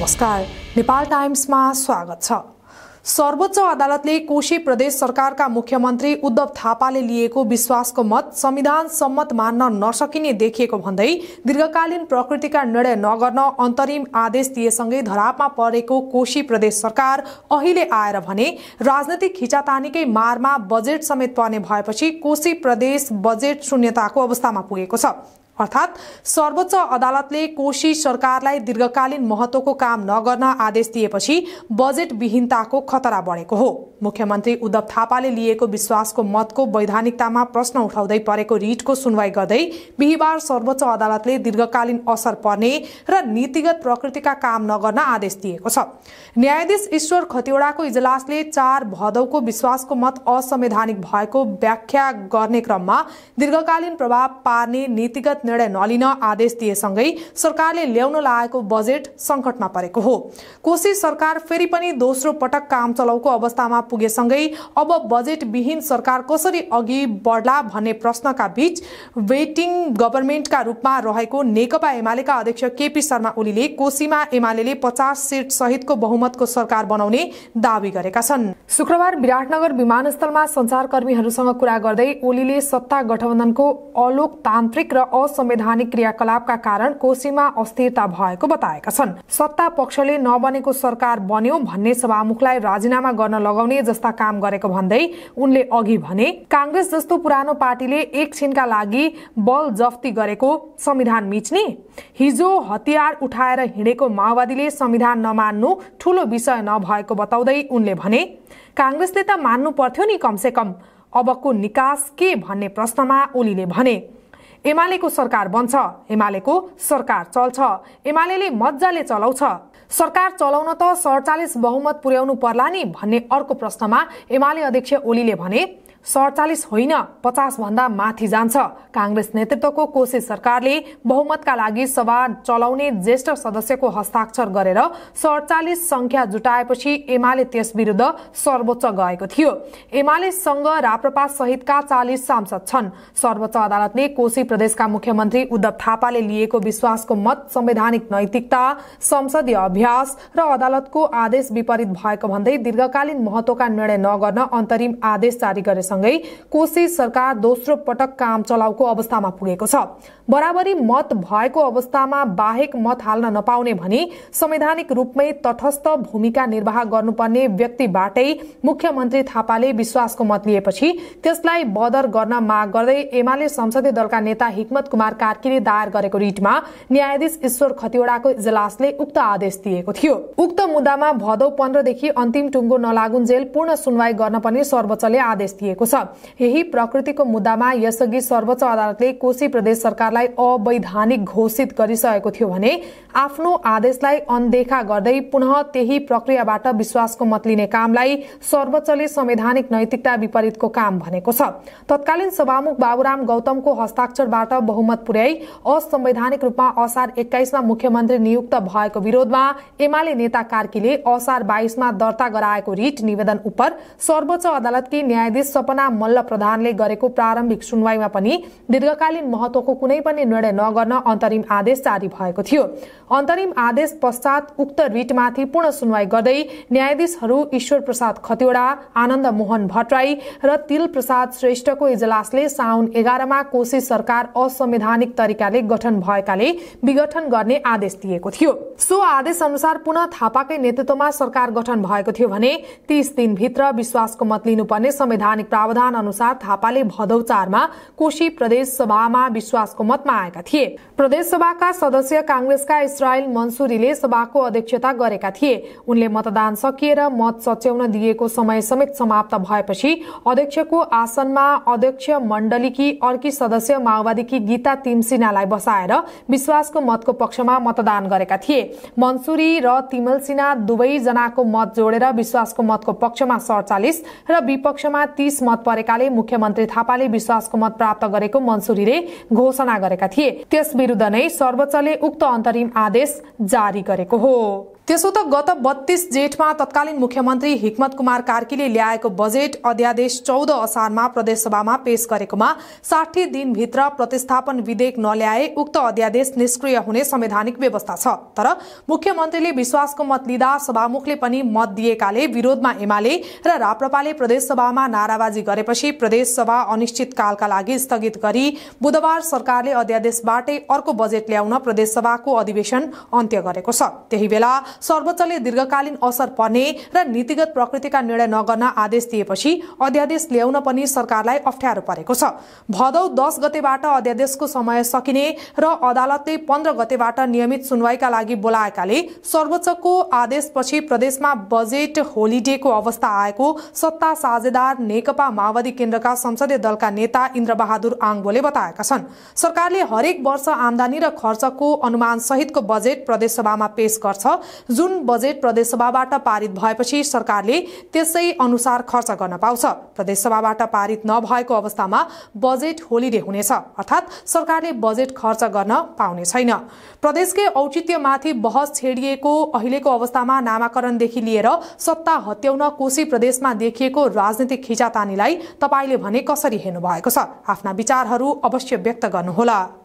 नमस्कार नेपाल टाइम्समा स्वागत छ सर्वोच्च अदालतले कोशी प्रदेश सरकारका मुख्यमन्त्री उद्धव थापाले लिएको विश्वासको मत संविधान सम्मत मान्न नसकिने देखिएको भन्दै दीर्घकालीन प्रकृतिका निर्णय नगर्न अन्तरिम आदेश दिएसँगै धरापमा परेको कोशी प्रदेश सरकार अहिले आएर भने राजनैतिक खिचातानीकै मारमा बजेट समेत पर्ने भएपछि कोशी प्रदेश बजेट शून्यताको अवस्थामा पुगेको छ अर्थात् सर्वोच्च अदालतले कोशी सरकारलाई दीर्घकालीन महत्वको काम नगर्न आदेश दिएपछि बजेट विहीनताको खतरा बढेको हो मुख्यमन्त्री उद्धव थापाले लिएको विश्वासको मतको वैधानिकतामा प्रश्न उठाउँदै परेको रिटको सुनवाई गर्दै बिहिबार सर्वोच्च अदालतले दीर्घकालीन असर पर्ने र नीतिगत प्रकृतिका काम नगर्न आदेश दिएको छ न्यायाधीश ईश्वर खतिवड़ाको इजलासले चार भदौको विश्वासको मत असंवैधानिक भएको व्याख्या गर्ने क्रममा दीर्घकालीन प्रभाव पार्ने नीतिगत निर्णय नलिन आदेश दिएसँगै सरकारले ल्याउन लागेको बजेट संकटमा परेको हो कोशी सरकार फेरि पनि दोस्रो पटक काम चलाउको अवस्थामा पुगेसँगै अब बजेट विहीन सरकार कसरी अघि बढ्ला भन्ने प्रश्नका बीच वेटिङ गभर्मेन्टका रूपमा रहेको नेकपा एमालेका अध्यक्ष केपी शर्मा ओलीले कोशीमा एमाले पचास सिट सहितको बहुमतको सरकार बनाउने दावी गरेका छन् शुक्रबार विराटनगर विमानस्थलमा संचारकर्मीहरूसँग कुरा गर्दै ओलीले सत्ता गठबन्धनको अलोकतान्त्रिक र संवैधानिक क्रियाकलापका कारण कोशीमा अस्थिरता भएको बताएका छन् सत्ता पक्षले नबनेको सरकार बन्यो भन्ने सभामुखलाई राजीनामा गर्न लगाउने जस्ता काम गरेको भन्दै उनले अघि भने काङ्ग्रेस जस्तो पुरानो पार्टीले एकछिनका लागि बल जफ्ती गरेको संविधान मिच्ने हिजो हतियार उठाएर हिँडेको माओवादीले संविधान नमान्नु ठूलो विषय नभएको बताउँदै उनले भने काङ्ग्रेसले त मान्नु पर्थ्यो नि कमसे कम अबको निकास के भन्ने प्रश्नमा ओलीले भने एमालेको सरकार बन्छ एमालेको सरकार चल्छ एमाले मजाले चलाउँछ सरकार चलाउन त सडचालिस बहुमत पुर्याउनु पर्ला नि भन्ने अर्को प्रश्नमा एमाले अध्यक्ष ओलीले भने सडचालिस होइन पचासभन्दा माथि जान्छ काङ्ग्रेस नेतृत्वको कोशी सरकारले बहुमतका लागि सभा चलाउने ज्येष्ठ सदस्यको हस्ताक्षर गरेर सडचालिस संख्या जुटाएपछि एमाले त्यस विरुद्ध सर्वोच्च गएको थियो एमालेसँग राप्रपा सहितका चालिस सांसद छन् सर्वोच्च अदालतले कोशी प्रदेशका मुख्यमन्त्री उद्धव थापाले लिएको विश्वासको मत संवैधानिक नैतिकता संसदीय अभ्यास र अदालतको आदेश विपरीत भएको भन्दै दीर्घकालीन महत्वका निर्णय नगर्न अन्तरिम आदेश जारी गरे सँगै कोशी सरकार दोस्रो पटक काम चलाउको अवस्थामा पुगेको छ बराबरी मत भएको अवस्थामा बाहेक मत हाल्न नपाउने भनी संवैधानिक रूपमै तटस्थ भूमिका निर्वाह गर्नुपर्ने व्यक्तिबाटै मुख्यमन्त्री थापाले विश्वासको मत लिएपछि त्यसलाई बदर गर्न माग गर्दै एमाले संसदीय दलका नेता हिक्मत कुमार कार्कीले दायर गरेको रिटमा न्यायाधीश ईश्वर खतिवड़ाको इजलासले उक्त आदेश दिएको थियो उक्त मुद्दामा भदौ पन्ध्रदेखि अन्तिम टुङ्गो नलागुन्जेल पूर्ण सुनवाई गर्न पनि सर्वोच्चले आदेश दिएको भएको छ यही प्रकृतिको मुद्दामा यसअघि सर्वोच्च अदालतले कोशी प्रदेश सरकारलाई अवैधानिक घोषित गरिसकेको थियो भने आफ्नो आदेशलाई अनदेखा गर्दै पुनः त्यही प्रक्रियाबाट विश्वासको मत लिने कामलाई सर्वोच्चले संवैधानिक नैतिकता विपरीतको काम भनेको छ तत्कालीन सभामुख बाबुराम गौतमको हस्ताक्षरबाट बहुमत पुर्याई असंवैधानिक रूपमा असार एक्काइसमा मुख्यमन्त्री नियुक्त भएको विरोधमा एमाले नेता कार्कीले असार बाइसमा दर्ता गराएको रिट निवेदन उप सर्वोच्च अदालतकी न्यायाधीश कल्पना मल्ल प्रधानले गरेको प्रारम्भिक सुनवाईमा पनि दीर्घकालीन महत्वको कुनै पनि निर्णय नगर्न अन्तरिम आदेश जारी भएको थियो अन्तरिम आदेश पश्चात उक्त रिटमाथि पूर्ण सुनवाई गर्दै न्यायाधीशहरू ईश्वर प्रसाद खतिवड़ा आनन्द मोहन भट्टराई र तिल प्रसाद श्रेष्ठको इजलासले साउन एघारमा कोशी सरकार असंवैधानिक तरिकाले गठन भएकाले विघटन गर्ने आदेश दिएको थियो सो आदेश अनुसार पुनः थापाकै नेतृत्वमा सरकार गठन भएको थियो भने तीस दिनभित्र विश्वासको मत लिनुपर्ने संवैधानिक प्रावधान अनुसार थापाले भदौ चारमा कोशी प्रदेश सभामा विश्वासको मतमा आएका थिए प्रदेश सभाका सदस्य काङ्ग्रेसका इसरायल मन्सुरीले सभाको अध्यक्षता गरेका थिए उनले मतदान सकिएर मत सच्याउन दिएको समय समेत समाप्त भएपछि अध्यक्षको आसनमा अध्यक्ष मण्डलीकी अर्की सदस्य माओवादीकी गीता तिमसिनालाई बसाएर विश्वासको मतको पक्षमा मतदान गरेका थिए मन्सुरी र तिमल सिन्हा दुवैजनाको मत जोडेर विश्वासको मतको पक्षमा सडचालिस र विपक्षमा तीस मत परेकाले मुख्यमन्त्री थापाले विश्वासको मत प्राप्त गरेको मन्सुरीले घोषणा गरेका थिए त्यस विरूद्ध नै सर्वोच्चले उक्त अन्तरिम आदेश जारी गरेको हो त्यसो त गत बत्तीस जेठमा तत्कालीन मुख्यमन्त्री हिक्मत कुमार कार्कीले ल्याएको बजेट अध्यादेश चौध असारमा प्रदेशसभामा पेश गरेकोमा साठी दिनभित्र प्रतिस्थापन विधेयक नल्याए उक्त अध्यादेश निष्क्रिय हुने संवैधानिक व्यवस्था छ तर मुख्यमन्त्रीले विश्वासको मत लिँदा सभामुखले पनि मत दिएकाले विरोधमा एमाले र राप्रपाले प्रदेशसभामा नाराबाजी गरेपछि प्रदेशसभा अनिश्चितकालका लागि स्थगित गरी बुधबार सरकारले अध्यादेशबाटै अर्को बजेट ल्याउन प्रदेशसभाको अधिवेशन अन्त्य गरेको छ त्यही बेला सर्वोच्चले दीर्घकालीन असर पर्ने र नीतिगत प्रकृतिका निर्णय नगर्न आदेश दिएपछि अध्यादेश ल्याउन पनि सरकारलाई अप्ठ्यारो परेको छ भदौ दस गतेबाट अध्यादेशको समय सकिने र अदालतले पन्ध्र गतेबाट नियमित सुनवाईका लागि बोलाएकाले सर्वोच्चको आदेशपछि प्रदेशमा बजेट होलिडेको अवस्था आएको सत्ता साझेदार नेकपा माओवादी केन्द्रका संसदीय दलका नेता इन्द्रबहादुर आङ्बोले बताएका छन् सरकारले हरेक वर्ष आमदानी र खर्चको अनुमान सहितको बजेट प्रदेशसभामा पेश गर्छ जुन बजेट प्रदेशसभाबाट पारित भएपछि सरकारले त्यसै अनुसार खर्च गर्न पाउँछ प्रदेशसभाबाट पारित नभएको अवस्थामा बजेट होलिडे हुनेछ अर्थात् सरकारले बजेट खर्च गर्न पाउने छैन प्रदेशकै औचित्यमाथि बहस छेडिएको अहिलेको अवस्थामा नामाकरणदेखि लिएर सत्ता हत्याउन कोशी प्रदेशमा देखिएको राजनीतिक खिचातानीलाई तपाईँले भने कसरी हेर्नु भएको छ आफ्ना विचारहरू अवश्य व्यक्त गर्नुहोला